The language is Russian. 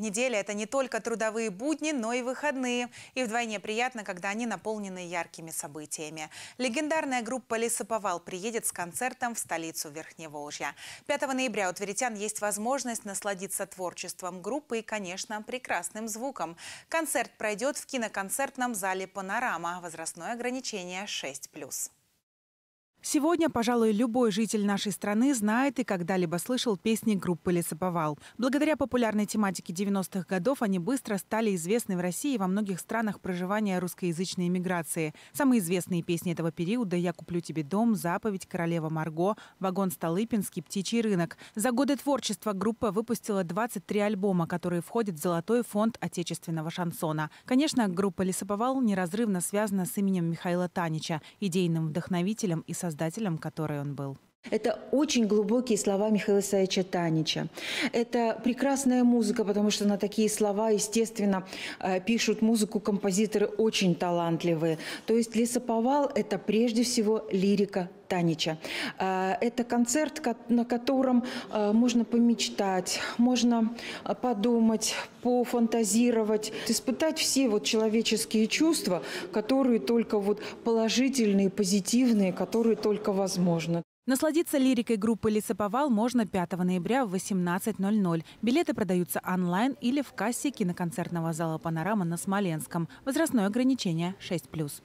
Неделя – это не только трудовые будни, но и выходные. И вдвойне приятно, когда они наполнены яркими событиями. Легендарная группа «Лесоповал» приедет с концертом в столицу Верхневолжья. 5 ноября у тверитян есть возможность насладиться творчеством группы и, конечно, прекрасным звуком. Концерт пройдет в киноконцертном зале «Панорама». Возрастное ограничение 6+. Сегодня, пожалуй, любой житель нашей страны знает и когда-либо слышал песни группы «Лесоповал». Благодаря популярной тематике 90-х годов они быстро стали известны в России и во многих странах проживания русскоязычной эмиграции. Самые известные песни этого периода «Я куплю тебе дом», «Заповедь», «Королева Марго», «Вагон Столыпинский», «Птичий рынок». За годы творчества группа выпустила 23 альбома, которые входят в Золотой фонд отечественного шансона. Конечно, группа «Лесоповал» неразрывно связана с именем Михаила Танича, идейным вдохновителем и создателем создателем, который он был. Это очень глубокие слова Михаила Исаевича Танича. Это прекрасная музыка, потому что на такие слова, естественно, э, пишут музыку композиторы очень талантливые. То есть «Лесоповал» – это прежде всего лирика Танича. Э, это концерт, на котором э, можно помечтать, можно подумать, пофантазировать, испытать все вот человеческие чувства, которые только вот положительные, позитивные, которые только возможно. Насладиться лирикой группы «Лесоповал» можно 5 ноября в 18.00. Билеты продаются онлайн или в кассе киноконцертного зала «Панорама» на Смоленском. Возрастное ограничение 6+.